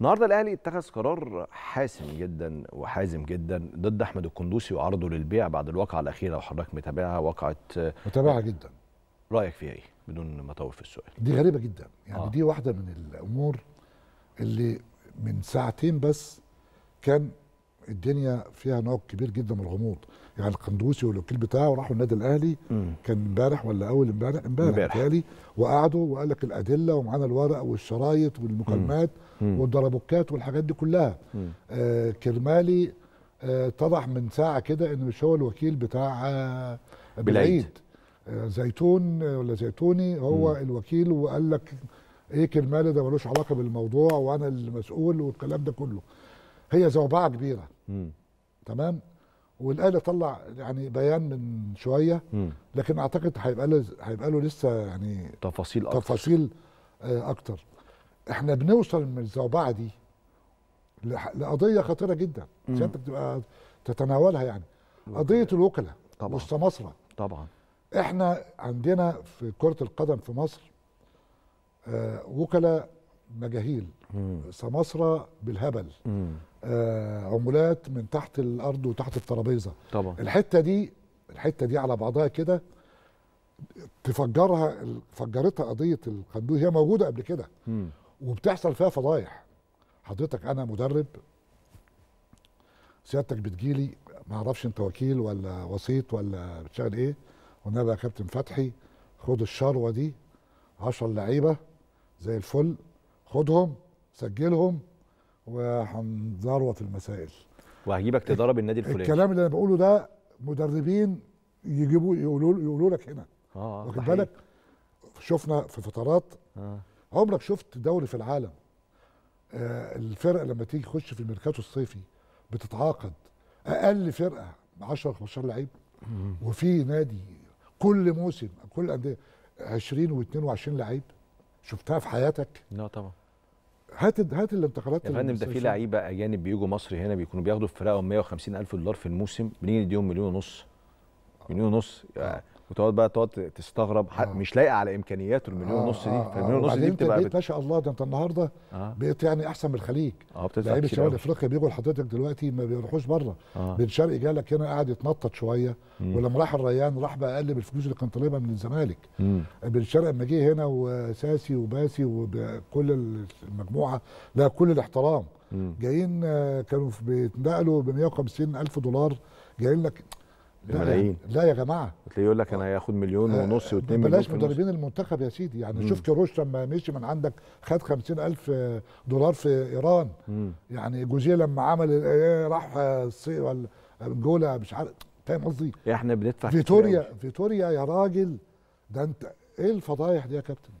النهارده الاهلي اتخذ قرار حاسم جدا وحازم جدا ضد احمد القندوسي وعرضه للبيع بعد الواقعه الاخيره وحضرتك متابعها واقعه متابعها جدا رايك فيها ايه بدون ما اطول في السؤال دي غريبه جدا يعني آه. دي واحده من الامور اللي من ساعتين بس كان الدنيا فيها نوع كبير جدا من الغموض يعني القندوسي والوكيل بتاعه راحوا النادي الاهلي مم. كان امبارح ولا اول امبارح امبارح بالتالي وقعدوا وقال لك الادله ومعانا الورق والشرايط والمكالمات والدرابوكات والحاجات دي كلها آه كرمالي آه من ساعه كده ان مش هو الوكيل بتاع آه بالعيد آه زيتون آه، ولا زيتوني هو مم. الوكيل وقال لك ايه كرمالي ده ملوش علاقه بالموضوع وانا المسؤول والكلام ده كله هي زوبعه كبيره مم. تمام والاهلي طلع يعني بيان من شويه مم. لكن اعتقد هيبقى له هيبقى له لسه يعني تفاصيل اكتر تفاصيل آه، اكتر احنا بنوصل من الزوبعه دي لقضيه خطيره جدا انت بتبقى تتناولها يعني قضيه الوكله طبعا والسماسره طبعا احنا عندنا في كره القدم في مصر آه، وكلاء مجاهيل سماسرة بالهبل آه عمولات من تحت الارض وتحت الترابيزه طبعا الحته دي الحته دي على بعضها كده تفجرها فجرتها قضيه القندوق هي موجوده قبل كده وبتحصل فيها فضايح حضرتك انا مدرب سيادتك بتجيلي ما اعرفش انت وكيل ولا وسيط ولا بتشتغل ايه والنبي يا كابتن فتحي خد الشروه دي 10 لعيبه زي الفل خدهم سجلهم وهنذروه المسائل وهجيبك تضرب النادي الفلاني الكلام اللي انا بقوله ده مدربين يجيبوا يقولوا يقولوا لك هنا اه, آه، واخد بالك شفنا في فترات آه. عمرك شفت دوري في العالم آه الفرقه لما تيجي تخش في الميركاتو الصيفي بتتعاقد اقل فرقه 10 15 لعيب وفي نادي كل موسم كل انديه 20 و22 لعيب شفتها في حياتك؟ لا طبعا هات هات الانتقالات يا فندم ده في لعيبه اجانب بيجوا مصر هنا بيكونوا بياخدوا في فرقهم 150 الف دولار في الموسم بنيجي نديهم مليون ونص مليون ونص وتقعد بقى تقعد تستغرب آه. مش لايقه على امكانياته المليون ونص آه. دي فالمليون ونص دي آه، آه. بتبقى ما شاء الله ده انت النهارده آه. بقيت يعني احسن من الخليج اه لعيبه شمال افريقيا بيجوا لحضرتك دلوقتي ما بيروحوش بره آه. بن شرقي جالك هنا قاعد يتنطط شويه مم. ولما راح الريان راح باقل بالفلوس اللي كان طالبها من الزمالك بن شرقي لما جه هنا وساسي وباسي وكل المجموعه لا كل الاحترام مم. جايين آه، كانوا بيتنقلوا ب 150 الف دولار جايين لك بملايين لا يا جماعه تلاقيه يقول لك انا هياخد مليون آه، ونص و2 مليون بلاش مدربين المنتخب يا سيدي يعني شوف كروش لما مشي من عندك خد 50000 دولار في ايران مم. يعني جوزيه لما عمل إيه، راح آه، الصين ولا انجولا آه، مش عارف فاهم قصدي إيه، احنا بندفع فيتوريا فيتوريا يا راجل ده انت ايه الفضايح دي يا كابتن